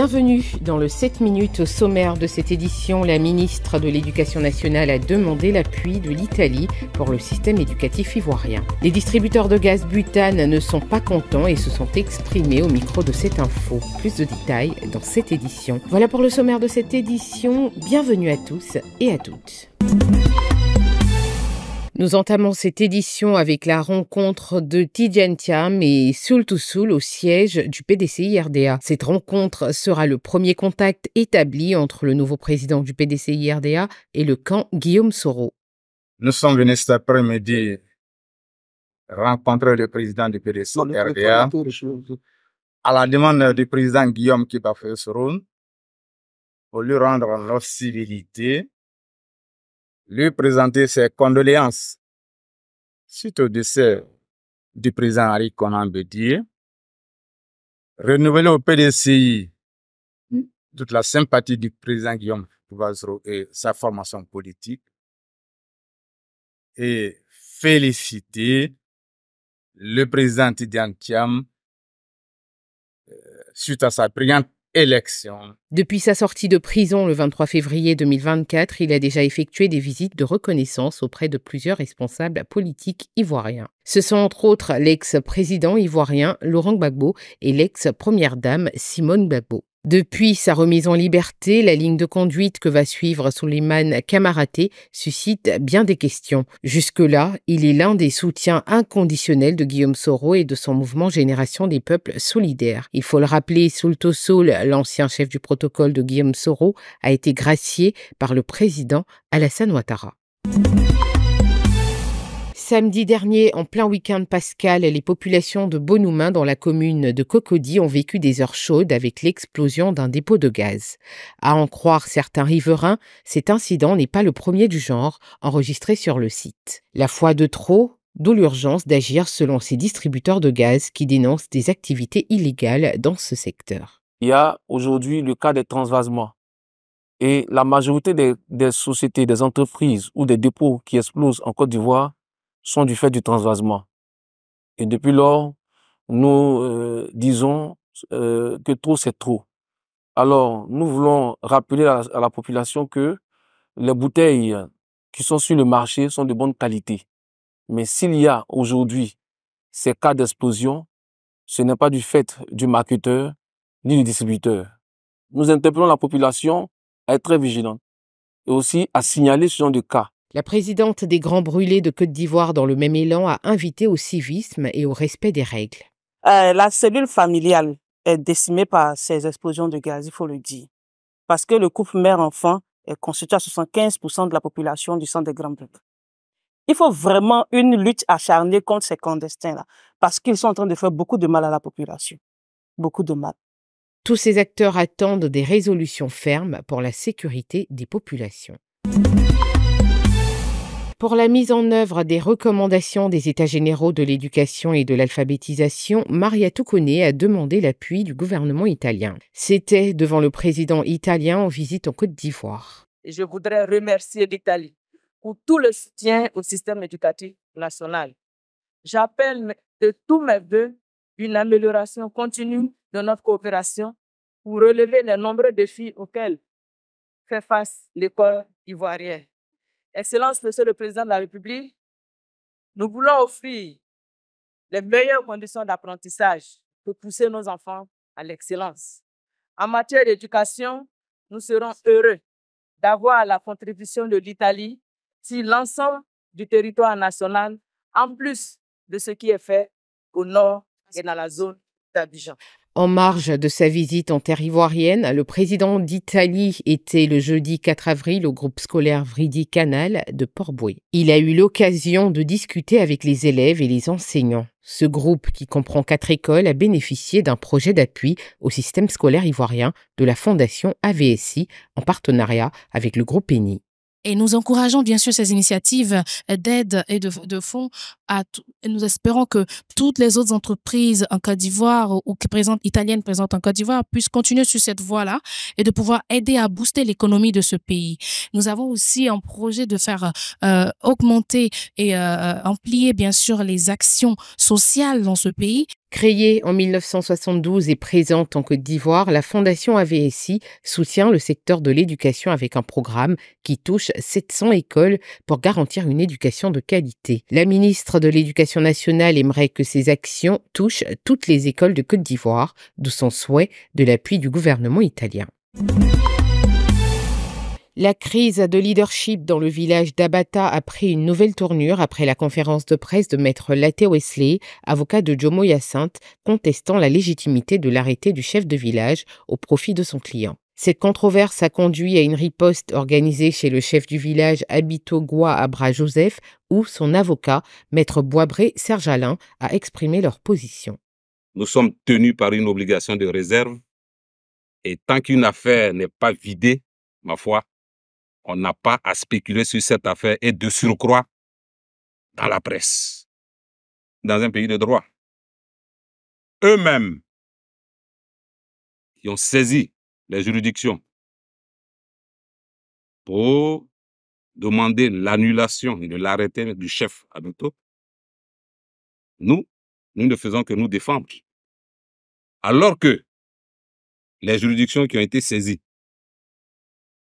Bienvenue dans le 7 minutes au sommaire de cette édition. La ministre de l'Éducation nationale a demandé l'appui de l'Italie pour le système éducatif ivoirien. Les distributeurs de gaz butane ne sont pas contents et se sont exprimés au micro de cette info. Plus de détails dans cette édition. Voilà pour le sommaire de cette édition. Bienvenue à tous et à toutes. Nous entamons cette édition avec la rencontre de Tidjian Thiam et Soul au siège du pdc RDA. Cette rencontre sera le premier contact établi entre le nouveau président du pdc RDA et le camp Guillaume Soro. Nous sommes venus cet après-midi rencontrer le président du PDCI à la demande du président Guillaume Kibafé Soro pour lui rendre leur civilité lui présenter ses condoléances suite au décès du président Harry Conan renouveler au PDCI toute la sympathie du président Guillaume pour et sa formation politique et féliciter le président Tidian euh, suite à sa brillante élection. Depuis sa sortie de prison le 23 février 2024, il a déjà effectué des visites de reconnaissance auprès de plusieurs responsables politiques ivoiriens. Ce sont entre autres l'ex-président ivoirien Laurent Gbagbo et l'ex-première dame Simone Gbagbo. Depuis sa remise en liberté, la ligne de conduite que va suivre Suleiman Kamaraté suscite bien des questions. Jusque-là, il est l'un des soutiens inconditionnels de Guillaume Soro et de son mouvement Génération des peuples solidaires. Il faut le rappeler, Soulto Soul, l'ancien chef du protocole de Guillaume Soro, a été gracié par le président Alassane Ouattara. Samedi dernier, en plein week-end pascal, les populations de Bonoumain dans la commune de Cocody ont vécu des heures chaudes avec l'explosion d'un dépôt de gaz. À en croire certains riverains, cet incident n'est pas le premier du genre enregistré sur le site. La foi de trop, d'où l'urgence d'agir selon ces distributeurs de gaz qui dénoncent des activités illégales dans ce secteur. Il y a aujourd'hui le cas des transvasements. Et la majorité des, des sociétés, des entreprises ou des dépôts qui explosent en Côte d'Ivoire sont du fait du transvasement. Et depuis lors, nous euh, disons euh, que trop, c'est trop. Alors, nous voulons rappeler à la, population que les bouteilles qui sont sur le marché sont de bonne qualité. Mais s'il y a aujourd'hui ces cas d'explosion, ce n'est pas du fait du marketeur ni du distributeur. Nous interpellons la population à être très vigilante et aussi à signaler ce genre de cas la présidente des Grands Brûlés de Côte d'Ivoire, dans le même élan, a invité au civisme et au respect des règles. Euh, la cellule familiale est décimée par ces explosions de gaz, il faut le dire. Parce que le couple mère-enfant est constitué à 75% de la population du centre des Grands Brûlés. Il faut vraiment une lutte acharnée contre ces clandestins-là, parce qu'ils sont en train de faire beaucoup de mal à la population. Beaucoup de mal. Tous ces acteurs attendent des résolutions fermes pour la sécurité des populations pour la mise en œuvre des recommandations des États généraux de l'éducation et de l'alphabétisation, Maria Toccone a demandé l'appui du gouvernement italien. C'était devant le président italien en visite en Côte d'Ivoire. Je voudrais remercier l'Italie pour tout le soutien au système éducatif national. J'appelle de tous mes voeux une amélioration continue de notre coopération pour relever les nombreux défis auxquels fait face l'école ivoirienne. Excellence, Monsieur le Président de la République, nous voulons offrir les meilleures conditions d'apprentissage pour pousser nos enfants à l'excellence. En matière d'éducation, nous serons heureux d'avoir la contribution de l'Italie sur l'ensemble du territoire national, en plus de ce qui est fait au nord et dans la zone d'Abidjan. En marge de sa visite en terre ivoirienne, le président d'Italie était le jeudi 4 avril au groupe scolaire Vridi Canal de Port-Boué. Il a eu l'occasion de discuter avec les élèves et les enseignants. Ce groupe, qui comprend quatre écoles, a bénéficié d'un projet d'appui au système scolaire ivoirien de la Fondation AVSI en partenariat avec le groupe ENI. Et nous encourageons bien sûr ces initiatives euh, d'aide et de, de fonds. À nous espérons que toutes les autres entreprises en Côte d'Ivoire ou qui présentent, italiennes présentes en Côte d'Ivoire puissent continuer sur cette voie-là et de pouvoir aider à booster l'économie de ce pays. Nous avons aussi un projet de faire euh, augmenter et euh, amplier bien sûr les actions sociales dans ce pays Créée en 1972 et présente en Côte d'Ivoire, la Fondation AVSI soutient le secteur de l'éducation avec un programme qui touche 700 écoles pour garantir une éducation de qualité. La ministre de l'Éducation nationale aimerait que ces actions touchent toutes les écoles de Côte d'Ivoire, d'où son souhait de l'appui du gouvernement italien. La crise de leadership dans le village d'Abata a pris une nouvelle tournure après la conférence de presse de maître Laté Wesley, avocat de Jomo Hyacinthe, contestant la légitimité de l'arrêté du chef de village au profit de son client. Cette controverse a conduit à une riposte organisée chez le chef du village Habito Abra Joseph, où son avocat, maître Boibré Serge Alain, a exprimé leur position. Nous sommes tenus par une obligation de réserve et tant qu'une affaire n'est pas vidée, ma foi, on n'a pas à spéculer sur cette affaire et de surcroît dans la presse, dans un pays de droit. Eux-mêmes, qui ont saisi les juridictions pour demander l'annulation et de l'arrêté du chef bientôt. Nous, nous ne faisons que nous défendre. Alors que les juridictions qui ont été saisies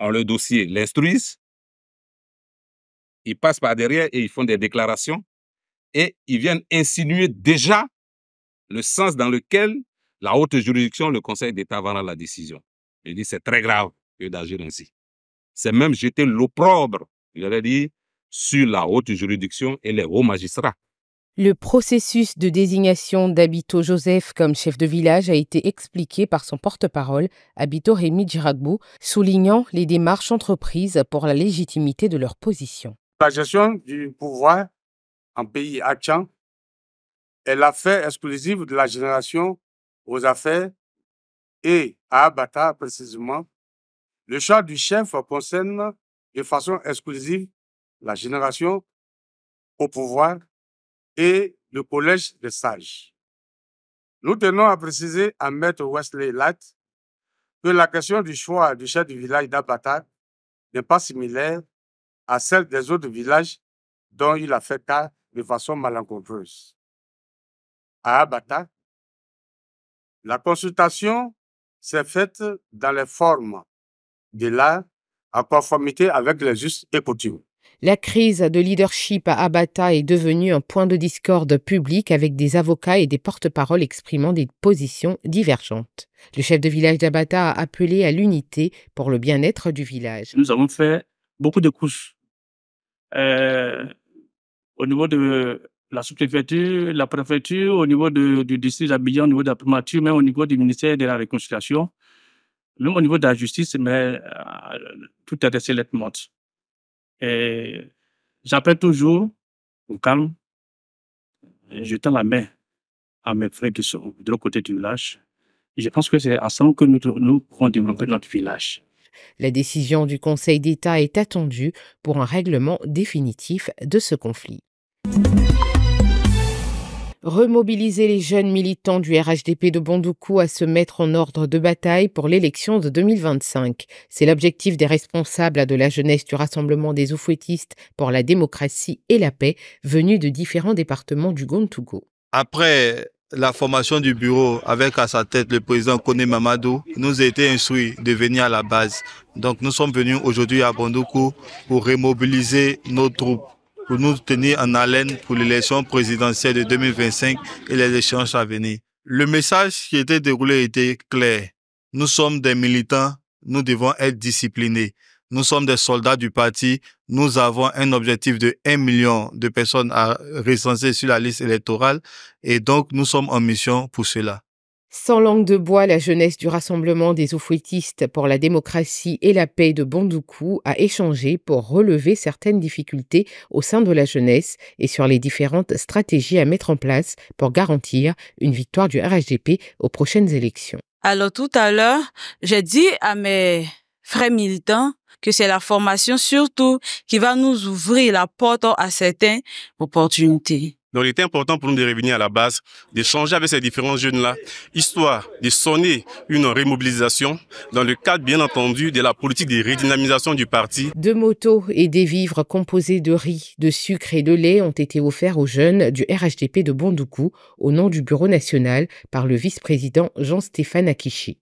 ont le dossier, l'instruisent, ils passent par derrière et ils font des déclarations et ils viennent insinuer déjà le sens dans lequel la haute juridiction, le Conseil d'État va rendre la décision. Il dit c'est très grave d'agir ainsi. C'est même jeter l'opprobre, il aurait dit, sur la haute juridiction et les hauts magistrats. Le processus de désignation d'Habito Joseph comme chef de village a été expliqué par son porte-parole, Habito Rémi Djiragbou, soulignant les démarches entreprises pour la légitimité de leur position. La gestion du pouvoir en pays achan est l'affaire exclusive de la génération aux affaires et à Abata précisément. Le choix du chef concerne de façon exclusive la génération au pouvoir et le Collège des sages. Nous tenons à préciser à Maître Wesley Latt que la question du choix du chef du village d'Abata n'est pas similaire à celle des autres villages dont il a fait cas de façon malencontreuse. À Abata, la consultation s'est faite dans les formes de l'art en conformité avec les justes et coutumes. La crise de leadership à Abata est devenue un point de discorde public avec des avocats et des porte-paroles exprimant des positions divergentes. Le chef de village d'Abata a appelé à l'unité pour le bien-être du village. Nous avons fait beaucoup de courses euh, au niveau de la sous-préfecture, la préfecture, au niveau de, du district d'Abidjan, au niveau de la primature, au niveau du ministère de la Réconciliation, même au niveau de la justice, mais euh, tout a été lettre et j'appelle toujours au calme. je tends la main à mes frères qui sont de l'autre côté du village. je pense que c'est à ensemble que nous, nous pourrons développer notre village. La décision du Conseil d'État est attendue pour un règlement définitif de ce conflit remobiliser les jeunes militants du RHDP de Bondoukou à se mettre en ordre de bataille pour l'élection de 2025. C'est l'objectif des responsables de la jeunesse du Rassemblement des Oufouettistes pour la démocratie et la paix, venus de différents départements du Gontougo. Après la formation du bureau avec à sa tête le président Kone Mamadou nous a été instruit de venir à la base. Donc nous sommes venus aujourd'hui à Bondoukou pour remobiliser nos troupes pour nous tenir en haleine pour l'élection présidentielle de 2025 et les échanges à venir. Le message qui était déroulé était clair. Nous sommes des militants, nous devons être disciplinés. Nous sommes des soldats du parti. Nous avons un objectif de 1 million de personnes à recenser sur la liste électorale et donc nous sommes en mission pour cela. Sans langue de bois, la jeunesse du Rassemblement des Oufouettistes pour la démocratie et la paix de Bondoukou a échangé pour relever certaines difficultés au sein de la jeunesse et sur les différentes stratégies à mettre en place pour garantir une victoire du RHDP aux prochaines élections. Alors tout à l'heure, j'ai dit à mes frères militants que c'est la formation surtout qui va nous ouvrir la porte à certaines opportunités. Donc, il était important pour nous de revenir à la base, d'échanger avec ces différents jeunes-là, histoire de sonner une remobilisation dans le cadre, bien entendu, de la politique de redynamisation du parti. Deux motos et des vivres composés de riz, de sucre et de lait ont été offerts aux jeunes du RHDP de Bondoukou au nom du Bureau national par le vice-président Jean-Stéphane Akichi.